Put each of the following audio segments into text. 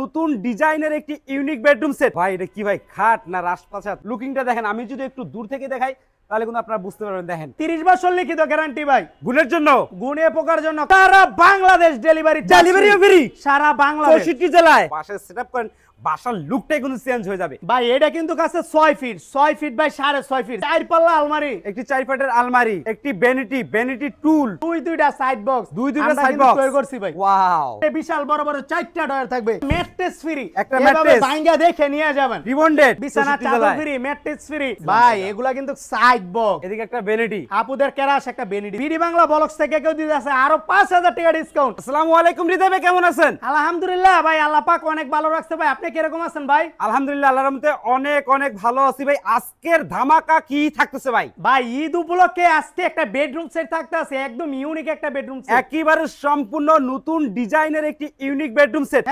নতুন ডিজাইনের একটি ইউনিক বেডরুম সেট ভাই এটা কি ভাই খাট না রাজপ্রাসাদ লুকিংটা দেখেন আমি যদি একটু দূর থেকে দেখাই তাহলে কিন্তু আপনারা বুঝতে পারবেন দেখেন 30 বছর লিখিত গ্যারান্টি ভাই গুণের জন্য গুণে পোকার জন্য সারা বাংলাদেশ ডেলিভারি ডেলিভারিও ফ্রি সারা বাংলাদেশ 65 জেলায় পাশে সেটআপ করেন বাসার লুকটাই কিন্তু চেঞ্জ হয়ে যাবে ভাই এটা কিন্তু কাছে ছয় ফিট ছয় ফিট বাই সাড়ে ছয় ফিট চার পাল্লা আলমারি একটি চার ফাটের আলমারি একটি বেনিটি বেনিটি টুল দুই দুইটা সাইড বক্স দুই দুইটা সাইড বক্স তৈরি করছি ভাই ওয়াও এই বিশাল বড় বড় চারটা ডয়ার থাকবে ম্যাট্রেস ফ্রি একটা ম্যাট্রেস বাইঙ্গা দেখে নিয়ে যাবেন রিবন্ডেড বিছানা চাদর ফ্রি ম্যাট্রেস ফ্রি ভাই এগুলা কিন্তু সাইড বক্স এদিকে একটা বেনিটি আপুদের কেরাস একটা বেনিটি বিডি বাংলা বলক্স থেকে কেউ দিতে আছে আরো 5000 টাকা ডিসকাউন্ট আসসালামু আলাইকুম রিদেবে কেমন আছেন আলহামদুলিল্লাহ ভাই আল্লাহ পাক অনেক ভালো রাখছে ভাই আপনি কিরকম আছেন ভাই আলহামদুলিল্লাহ অনেক অনেক ভালো আছি ভাই আজকের ধামাকা কি থাকতেছে ভাই ভাই ঈদ উপলক্ষে আজকে একটা বেডরুম সেট একদম ইউনিক একটা বেডরুম একেবারে সম্পূর্ণ নতুন ডিজাইনের একটি unique bedroom set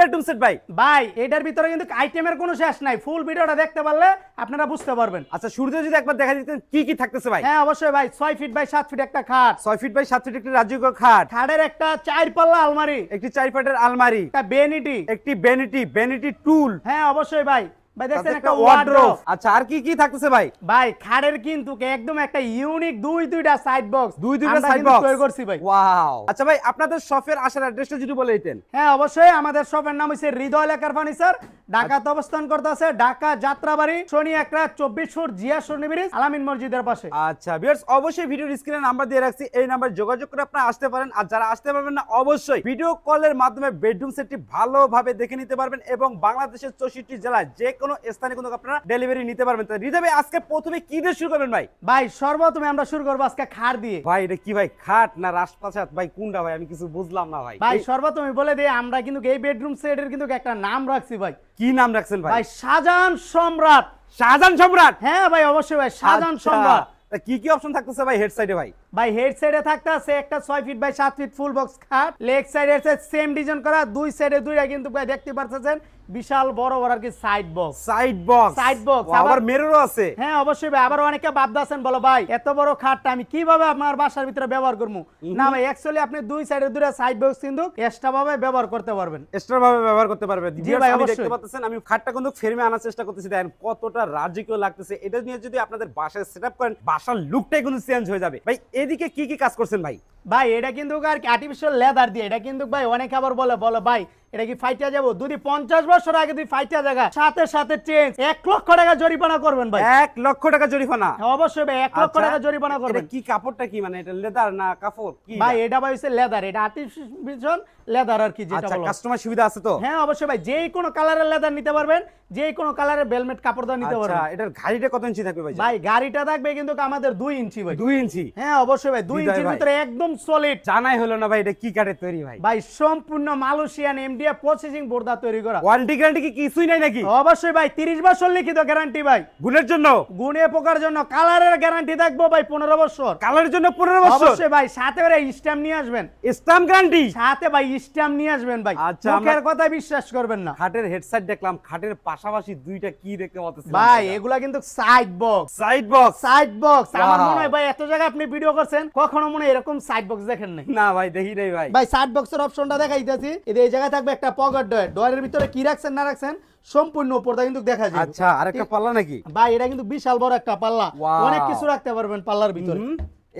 bedroom set ভাই ভাই এটার ভিতরে কিন্তু আইটেমের কোনো শেষ নাই ফুল ভিডিওটা দেখতে পারলে আপনারা বুঝতে পারবেন আচ্ছা সূর্য যদি একবার দেখা দিতেন কি কি থাকতেছে ভাই হ্যাঁ অবশ্যই ভাই ছয় ফিট বাই সাত ফিট একটা খাট ছয় ফিট বাই সাত ফিট একটা রাজকীয় খাট খাটের একটা চার পাল্লা আলমারি একটি চার পাটের আলমারি বেনিটি একটি বেনিটি বেনিটি কোয়ালিটি টুল হ্যাঁ অবশ্যই ভাই ভাই দেখছেন একটা ওয়ার্ড্রোব আচ্ছা আর কি কি থাকতেছে ভাই ভাই খাড়ের কিন্তু একদম একটা ইউনিক দুই দুইটা সাইড বক্স দুই দুইটা সাইড বক্স তৈরি করছি ভাই ওয়াও আচ্ছা ভাই আপনাদের শপের আসার অ্যাড্রেসটা যদি বলে দিতেন হ্যাঁ অবশ্যই আমাদের শপের নাম হইছে হৃদয় লেকার ফার্নিচার ঢাকাতে অবস্থান করতে আছে ঢাকা যাত্রাবাড়ি শনি একরা চব্বিশ ফুট জিয়া শনি ব্রিজ আলামিন মসজিদের পাশে আচ্ছা ভিউয়ার্স অবশ্যই ভিডিওর স্ক্রিনে নাম্বার দিয়ে রাখছি এই নাম্বার যোগাযোগ করে আপনারা আসতে পারেন আর যারা আসতে পারবেন না অবশ্যই ভিডিও কলের মাধ্যমে বেডরুম সেটটি ভালোভাবে দেখে নিতে পারবেন এবং বাংলাদেশের চৌষট্টি জেলায় যে কোনো স্থানে কিন্তু আপনারা ডেলিভারি নিতে পারবেন তো রিদা আজকে প্রথমে কি দিয়ে শুরু করবেন ভাই ভাই সর্বপ্রথমে আমরা শুরু করবো আজকে খাট দিয়ে ভাই এটা কি ভাই খাট না রাজপ্রাসাদ ভাই কোনটা ভাই আমি কিছু বুঝলাম না ভাই ভাই সর্বপ্রথমে বলে দিই আমরা কিন্তু এই বেডরুম সেটের কিন্তু একটা নাম রাখছি ভাই কি নাম রাখছেন ভাই ভাই শাহজাহান সম্রাট শাহজাহান সম্রাট হ্যাঁ ভাই অবশ্যই ভাই শাহজাহান আচ্ছা। সম্রাট কি কি অপশন থাকতেছে ভাই হেড সাইডে ভাই ভাই হেড সাইডে থাকতে আছে একটা ছয় ফিট বাই সাত ফিট ফুল বক্স খাট লেগ সাইডে আছে সেম ডিজাইন করা দুই সাইডে দুইটা কিন্তু ভাই দেখতে পাচ্ছেন বিশাল বড় বড় আর কি side box side box side box আবার মিররও আছে হ্যাঁ অবশ্যই ভাই আবার অনেকে বাদ ভাবদাছেন বলো ভাই এত বড় খাটটা আমি কিভাবে আমার বাসার ভিতরে ব্যবহার করব না ভাই অ্যাকচুয়ালি আপনি দুই সাইডে দুটো সাইড বক্স কিন্তু এক্সট্রা ভাবে ব্যবহার করতে পারবেন এক্সট্রা ভাবে ব্যবহার করতে পারবেন জি ভাই আপনি দেখতে পাচ্ছেন আমি খাটটা কিন্তু ফ্রেমে আনার চেষ্টা করতেছি দেখেন কতটা রাজিকীয় লাগতেছে এটা নিয়ে যদি আপনাদের বাসায় সেটআপ করেন বাসার লুকটাই কিন্তু চেঞ্জ হয়ে যাবে ভাই এদিকে কি কি কাজ করছেন ভাই ভাই এটা কিন্তু আর কি আর্টিফিশিয়াল লেদার দিয়ে এটা কিন্তু ভাই অনেক আবার বলে বলো ভাই এটা কি ফাইটা যাবো যদি পঞ্চাশ বছর আগে তুই ফাইটা জায়গা সাথে সাথে চেঞ্জ এক লক্ষ টাকা জরিমানা করবেন ভাই এক লক্ষ টাকা জরিমানা হ্যাঁ, অবশ্যই ভাই এক লক্ষ আচ্ছা, টাকা জরিমানা করবেন কি কাপড়টা কি মানে এটা লেদার না কাপড় কি ভাই এটা ভাই হচ্ছে লেদার এটা আর্টিফিশিয়াল লেদার আর কি যেটা আচ্ছা, বলো কাস্টমার সুবিধা আছে তো হ্যাঁ অবশ্যই ভাই যেই কোনো কালারের লেদার নিতে পারবেন যে কোন কালারের বেলমেট কাপড় দা নিতে আচ্ছা, পারবেন আচ্ছা এটার গাড়িটা কত ইঞ্চি থাকবে ভাই ভাই গাড়িটা থাকবে কিন্তু আমাদের 2 ইঞ্চি ভাই 2 ইঞ্চি হ্যাঁ অবশ্যই ভাই 2 ইঞ্চির ভিতরে একদম সলিড জানাই হলো না ভাই এটা কি কাঠের তৈরি ভাই ভাই সম্পূর্ণ মালয়েশিয়ান এমডি ইন্ডিয়া প্রসেসিং বোর্ডা তৈরি করা ওয়ারেন্টি গ্যারান্টি কি কিছুই নাই নাকি অবশ্যই ভাই 30 বছর লিখিত গ্যারান্টি ভাই গুণের জন্য গুণে পোকার জন্য কালারের গ্যারান্টি থাকবো ভাই 15 বছর কালারের জন্য 15 বছর অবশ্যই ভাই সাথে করে স্ট্যাম্প নিয়ে আসবেন স্ট্যাম্প গ্যারান্টি সাথে ভাই স্ট্যাম্প নিয়ে আসবেন ভাই আচ্ছা, মুখের কথা বিশ্বাস করবেন না খাটের হেডসেট দেখলাম খাটের পাশাপাশি দুইটা কি দেখতে পাচ্ছেন ভাই এগুলা কিন্তু side box side box side box আমার মনে হয় ভাই এত জায়গায় আপনি ভিডিও করছেন কখনো মনে এরকম সাইড বক্স দেখেন নাই না ভাই দেখি নাই ভাই ভাই সাইড বক্সের অপশনটা দেখাইতেছি এই জায়গা থাকবে একটা পকেট ডয়ার ডয়ারের ভিতরে কি রাখছেন না রাখছেন সম্পূর্ণ উপরটা কিন্তু দেখা যায় আচ্ছা আরেকটা পাল্লা নাকি ভাই এটা কিন্তু বিশাল বড় একটা পাল্লা অনেক কিছু রাখতে পারবেন পাল্লার ভিতরে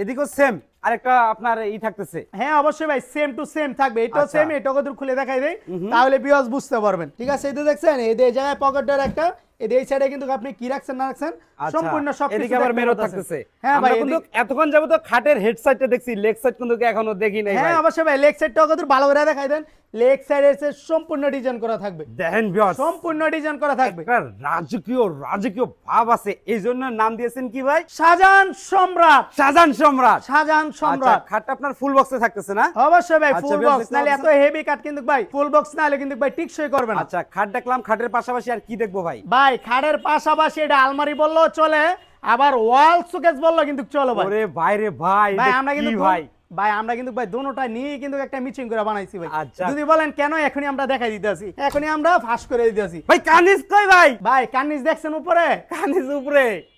এদিকেও সেম আরেকটা আপনার ই থাকতেছে হ্যাঁ অবশ্যই ভাই সেম টু সেম থাকবে সেম আচ্ছা। কত খুলে দেখাই দেই তাহলে বিয়স বুঝতে পারবেন ঠিক আছে এই তো দেখছেন এই জায়গায় একটা রাজকীয় রাজকীয় ভাব আছে জন্য নাম দিয়েছেন কি ভাই শাহজাহান সম্রাট শাহজাহান সম্রাট শাহজাহান আচ্ছা, আচ্ছা, আচ্ছা, আলমারি বললো চলে আবার ওয়াল বললো কিন্তু চলো ভাই ভাই রে ভাই আমরা কিন্তু ভাই ভাই আমরা কিন্তু ভাই দুটোটা নিয়ে কিন্তু একটা মিচিং করে বানাইছি ভাই যদি বলেন কেন এখনই আমরা দেখাই দিতেছি এখনই আমরা ফাঁস করে দিতেছি ভাই কানিস কই ভাই ভাই কানিস দেখছেন উপরে কানিস উপরে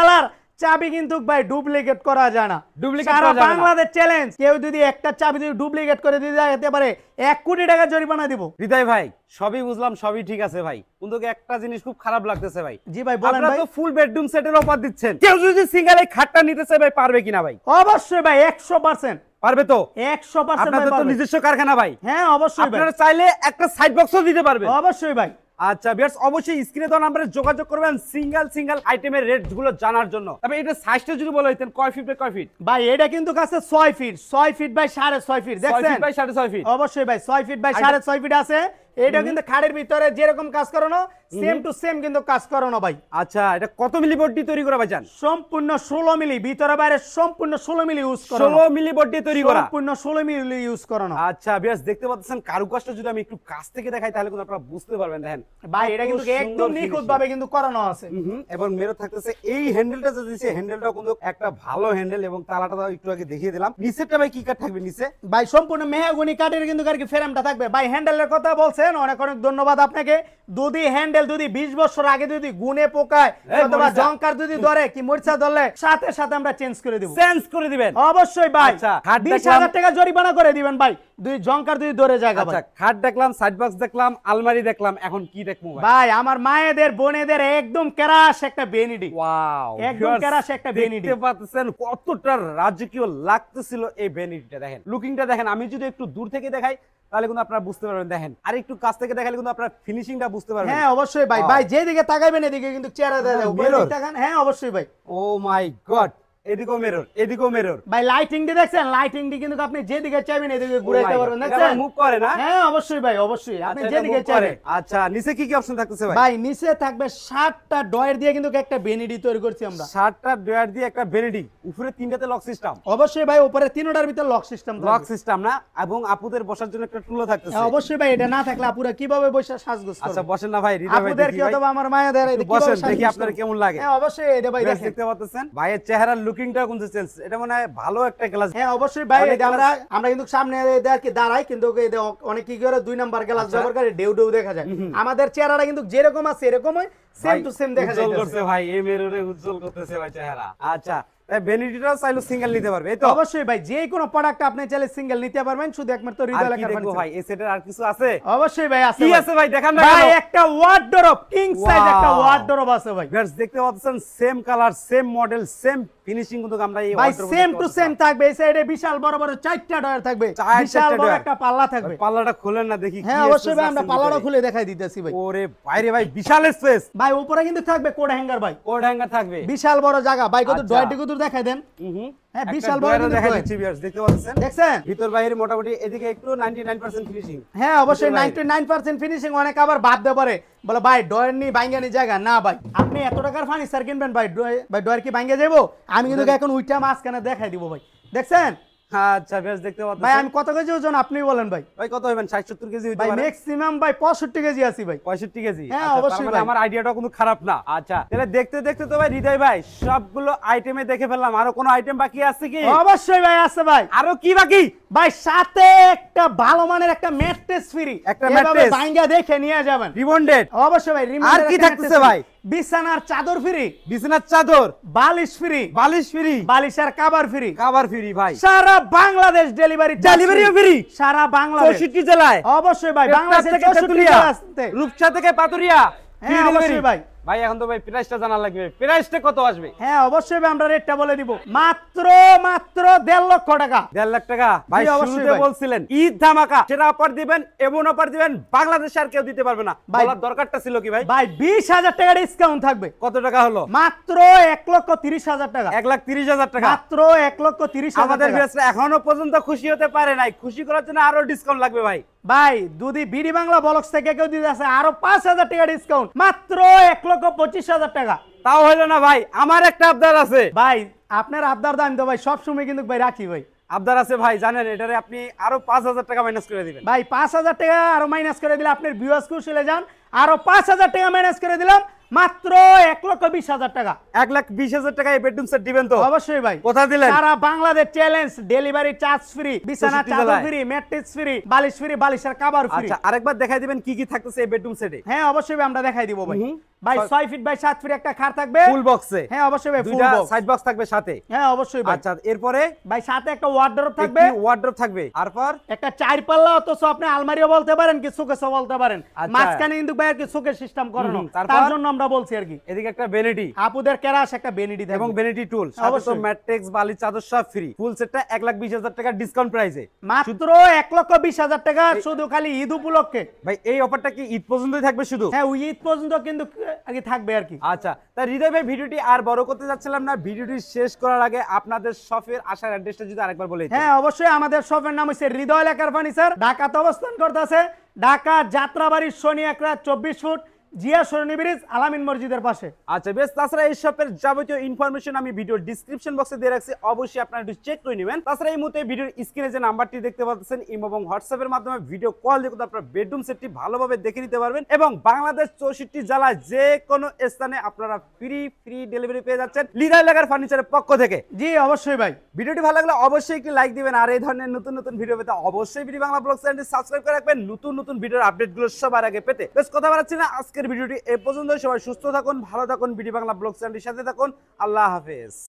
তালার চাবি কিন্তু ভাই ডুপ্লিকেট করা যায় না সারা বাংলাদেশ চ্যালেঞ্জ কেউ যদি একটা চাবি যদি ডুপ্লিকেট করে দিতে যেতে পারে এক কোটি টাকা জরিমানা দিব হৃদয় ভাই সবই বুঝলাম সবই ঠিক আছে ভাই কিন্তু একটা জিনিস খুব খারাপ লাগতেছে ভাই জি ভাই বলেন ভাই তো ফুল বেডরুম সেটের অফার দিচ্ছেন কেউ যদি সিঙ্গেলে খাটটা নিতে চায় ভাই পারবে কিনা ভাই অবশ্যই ভাই 100% পারবে তো 100% আপনাদের তো নিজস্ব কারখানা ভাই হ্যাঁ অবশ্যই ভাই আপনারা চাইলে একটা সাইড বক্সও দিতে পারবে অবশ্যই ভাই আচ্ছা বিয়ার্স অবশ্যই স্ক্রিনে দেওয়া নাম্বারে যোগাযোগ করবেন সিঙ্গেল সিঙ্গেল আইটেমের রেট গুলো জানার জন্য তবে এটা সাইজটা যদি বলে দিতেন কয় ফিট কয় ফিট ভাই এটা কিন্তু কাছে ছয় ফিট ছয় ফিট বাই ছয় ফিট দেখছেন ফিট বাই ছয় ফিট অবশ্যই ভাই ছয় ফিট বাই আচ্ছা। সাড়ে ছয় ফিট আছে এটা কিন্তু খাড়ের ভিতরে যেরকম কাজ করানো সেম টু সেম কিন্তু কাজ করানো ভাই আচ্ছা এটা কত মিলি বডি তৈরি করা ভাই জান সম্পূর্ণ 16 মিলি ভিতরে বাইরে সম্পূর্ণ 16 মিলি ইউজ করা 16 মিলি বডি তৈরি করা সম্পূর্ণ 16 মিলি ইউজ করানো আচ্ছা বেশ দেখতে পাচ্ছেন কারুকাজটা যদি আমি একটু কাছ থেকে দেখাই তাহলে কিন্তু আপনারা বুঝতে পারবেন দেখেন ভাই এটা কিন্তু একদম নিখুঁত ভাবে কিন্তু করানো আছে এবং মেরো থাকতেছে এই হ্যান্ডেলটা যে দিয়েছে হ্যান্ডেলটা কিন্তু একটা ভালো হ্যান্ডেল এবং তালাটা একটু আগে দেখিয়ে দিলাম নিচেটা ভাই কি কাঠ থাকবে নিচে ভাই সম্পূর্ণ মেহগনি কাঠের কিন্তু আর কি ফ্রেমটা থাকবে ভাই হ্যান্ডেলের কথা বলছে করেন অনেক অনেক ধন্যবাদ আপনাকে দুদি হ্যান্ডেল যদি বিশ বছর আগে যদি গুনে পোকায় জঙ্কার যদি ধরে কি মরিচা ধরলে সাথে সাথে আমরা চেঞ্জ করে দিব চেঞ্জ করে দিবেন অবশ্যই ভাই আচ্ছা, বিশ হাজার টাকা জরিমানা করে দিবেন ভাই দুই জঙ্কার ধরে আচ্ছা, খাট দেখলাম সাইড বক্স দেখলাম আলমারি দেখলাম এখন কি দেখবো ভাই আমার মায়েদের বোনেদের একদম একটা বেনিডি একদম একটা বেনিডি পাচ্ছেন কতটা রাজকীয় লাগতেছিল এই বেনিডিটা দেখেন লুকিংটা দেখেন আমি যদি একটু দূর থেকে দেখাই তাহলে কিন্তু আপনারা বুঝতে পারবেন দেখেন আর একটু কাছ থেকে দেখালে কিন্তু আপনারা ফিনিশিংটা বুঝতে পারবেন হ্যাঁ অবশ্যই ভাই ভাই যেদিকে তাকাইবেন এদিকে কিন্তু চেহারা দেয় হ্যাঁ অবশ্যই ভাই ও মাই গড তিনটার লক সিস্টেম লক সিস্টেম না এবং আপুদের বসার জন্য একটা টুলো থাকতেছে হ্যাঁ, অবশ্যই ভাই এটা না থাকলে আপুরা কিভাবে বসে সাজগোজ আচ্ছা বসেন না ভাই কি আমার মায়া দেয় আপনার কেমন লাগে হ্যাঁ, অবশ্যই এটা ভাই দেখতে পাচ্ছেন ভাইয়ের চেহারা লুকিংটা কিন্তু চেঞ্জ এটা মানে ভালো একটা গ্লাস হ্যাঁ অবশ্যই ভাই আমরা আমরা কিন্তু সামনে কি দাঁড়াই কিন্তু অনেক কি করে দুই নাম্বার গ্লাস আচ্ছা। ব্যবহার করে ডেউ ডেউ দেখা যায় আমাদের চেহারাটা কিন্তু যেরকম আছে সেম টু সেম দেখা যায় করছে ভাই এই উজ্জ্বল করতেছে ভাই চেহারা আচ্ছা সিঙ্গেল নিতে পারবেন শুধু ভাই আর কিছু আছে অবশ্যই আছে ভাই দেখান ভাই একটা একটা আছে ভাই দেখতে পাচ্ছেন same colour same model same finishing কিন্তু আমরা এই ভাই সেম টু সেম থাকবে এই সাইডে বিশাল বড় বড় চারটা ডয়ার থাকবে বিশাল বড় একটা পাল্লা থাকবে পাল্লাটা খুলেন না দেখি হ্যাঁ অবশ্যই ভাই আমরা পাল্লাটা খুলে দেখাই দিতেছি ভাই ওরে বাইরে ভাই বিশাল স্পেস ভাই উপরে কিন্তু থাকবে কোড হ্যাঙ্গার ভাই কোড হ্যাঙ্গার থাকবে বিশাল বড় জায়গা ভাই কত আচ্ছা। ডয়ারটি কত দেখাই দেন হুম হ্যাঁ বিশাল বড় দেখা যাচ্ছে ভিউয়ার্স দেখতে পাচ্ছেন দেখছেন ভিতর বাইরে মোটামুটি এদিকে একটু 99% ফিনিশিং হ্যাঁ অবশ্যই 99% ফিনিশিং অনেক আবার বাদ দে পারে বলে ভাই ডয়ের নি বাইঙ্গানি জায়গা না ভাই আপনি এত টাকার ফার্নিচার কিনবেন ভাই ভাই ডয়ের কি বাইঙ্গা যাবো আমি কিন্তু এখন উইটা মাঝখানে দেখাই দিব ভাই দেখছেন আচ্ছা, হ্যাঁ, আচ্ছা, মানে আচ্ছা। দেখে ফেললাম আইটেম বাকি আছে কি অবশ্যই ভাই আছে ভাই আরো কি ভাই সাথে একটা ভালো মানের একটা ফ্রি একটা দেখে নিয়ে যাবেন অবশ্যই ভাই কি থাকতেছে ভাই বিছানার চাদর ফ্রি বিছানার চাদর বালিশ ফ্রি বালিশ ফ্রি বালিশের কাবার ফ্রি কাবার ফ্রি ভাই সারা বাংলাদেশ ডেলিভারি ডেলিভারি ফ্রি সারা বাংলাদেশ 65 জেলায় অবশ্যই ভাই বাংলাদেশ থেকে রূপসা থেকে পাতুরিয়া হ্যাঁ অবশ্যই ভাই ভাই এখন তো ভাই প্রাইসটা জানা লাগবে প্রাইসটা কত আসবে হ্যাঁ অবশ্যই আমরা রেটটা বলে দিব মাত্র মাত্র দেড় লক্ষ টাকা দেড় টাকা ভাই বলছিলেন ঈদ ধামাকা সেটা দিবেন এমন দিবেন আর কেউ দিতে পারবে না বলার দরকারটা ছিল কি ভাই ভাই বিশ হাজার ডিসকাউন্ট থাকবে কত টাকা হলো মাত্র এক লক্ষ তিরিশ হাজার টাকা এক লাখ তিরিশ হাজার টাকা মাত্র এক লক্ষ তিরিশ আমাদের এখনো পর্যন্ত খুশি হতে পারে নাই খুশি করার জন্য আরো ডিসকাউন্ট লাগবে ভাই ভাই দুদি বিডি বাংলা বলক্স থেকে কেউ দিতে আছে আরো পাঁচ হাজার টাকা ডিসকাউন্ট মাত্র এক লক্ষ লক্ষ পঁচিশ হাজার টাকা তাও হইলো না ভাই আমার একটা আবদার আছে ভাই আপনার আবদার তো ভাই সবসময় কিন্তু ভাই রাখি ভাই আবদার আছে ভাই জানেন এটারে আপনি আরো পাঁচ হাজার টাকা মাইনাস করে দিবেন ভাই পাঁচ হাজার টাকা আরো মাইনাস করে দিলে আপনার যান আরো পাঁচ হাজার টাকা মাইনাস করে দিলাম মাত্র এক লক্ষ বিশ হাজার টাকা এক লাখ বিশ হাজার টাকা এই বেডরুম সেট দিবেন তো অবশ্যই ভাই কোথা দিলেন সারা Bangladesh challenge delivery charge free বিছানা চাদর ফ্রি ম্যাট্রেস ফ্রি বালিশ ফ্রি বালিশের ফ্রি আচ্ছা, আরেকবার দেখাই দিবেন কি কি থাকতেছে এই বেডরুম সেটে হ্যাঁ অবশ্যই আমরা দেখাই দিব ভাই ভাই 6 ফিট বাই 7 ফিট একটা খাট থাকবে ফুল বক্সে হ্যাঁ অবশ্যই ভাই ফুল বক্স সাইড বক্স থাকবে সাথে হ্যাঁ অবশ্যই ভাই আচ্ছা এরপরে ভাই সাথে একটা ওয়ার্ডরোব থাকবে ওয়ার্ডরোব থাকবে আর একটা চার পাল্লা অথচ আপনি আলমারিও বলতে পারেন কি শোকেসও বলতে পারেন আচ্ছা। মাঝখানে কিন্তু ভাই আর কি শোকেস সিস্টেম করানো তার জন্য আমরা বলছি আর কি এদিকে একটা ভ্যানিটি আপুদের কেরাস একটা ভ্যানিটি এবং ভ্যানিটি টুল অবশ্যই ম্যাট্রিক্স বালি চাদর সব ফ্রি ফুল সেটটা 1 লাখ 20 হাজার টাকা ডিসকাউন্ট প্রাইসে মাত্র 1 লক্ষ 20 হাজার টাকা শুধু খালি ঈদ উপলক্ষে ভাই এই অফারটা কি ঈদ পর্যন্তই থাকবে শুধু হ্যাঁ ঈদ পর্যন্ত কিন্তু আগে থাকবে আর কি আচ্ছা তা হৃদয় ভাই ভিডিওটি আর বড় করতে যাচ্ছিলাম না ভিডিওটি শেষ করার আগে আপনাদের শপের আসার অ্যাড্রেসটা যদি আরেকবার বলে হ্যাঁ অবশ্যই আমাদের শপের নাম হচ্ছে হৃদয় লেখার ফার্নিচার ঢাকাতে অবস্থান করতেছে ঢাকা যাত্রাবাড়ির শনি একরা চব্বিশ ফুট জিয়া ব্রিজ আলামিন মসজিদের পাশে আচ্ছা বেশ তাছাড়া এই শপের যাবতীয় ইনফরমেশন আমি ভিডিওর ডিসক্রিপশন বক্সে দিয়ে রাখছি অবশ্যই আপনারা একটু চেক করে নেবেন তাছাড়া এই মুহূর্তে ভিডিওর স্ক্রিনে যে নাম্বারটি দেখতে পাচ্ছেন এবং হোয়াটসঅ্যাপের মাধ্যমে ভিডিও কল দিয়ে আপনার বেডরুম সেটটি ভালোভাবে দেখে নিতে পারবেন এবং বাংলাদেশ চৌষট্টি যে কোনো স্থানে আপনারা ফ্রি ফ্রি ডেলিভারি পেয়ে যাচ্ছেন লিডার ফার্নিচারের পক্ষ থেকে জি অবশ্যই ভাই ভিডিওটি ভালো লাগলে অবশ্যই একটি লাইক দিবেন আর এই ধরনের নতুন নতুন ভিডিও পেতে অবশ্যই ভিডিও বাংলা ব্লগ চ্যানেলটি সাবস্ক্রাইব করে রাখবেন নতুন নতুন ভিডিওর আপডেটগুলো সবার আগে পেতে বেশ কথা বাড়াচ্ছি না আজকে আজকের ভিডিওটি এ পর্যন্ত সবাই সুস্থ থাকুন ভালো থাকুন বিডি বাংলা ব্লগ চ্যানেলটির সাথে থাকুন আল্লাহ হাফেজ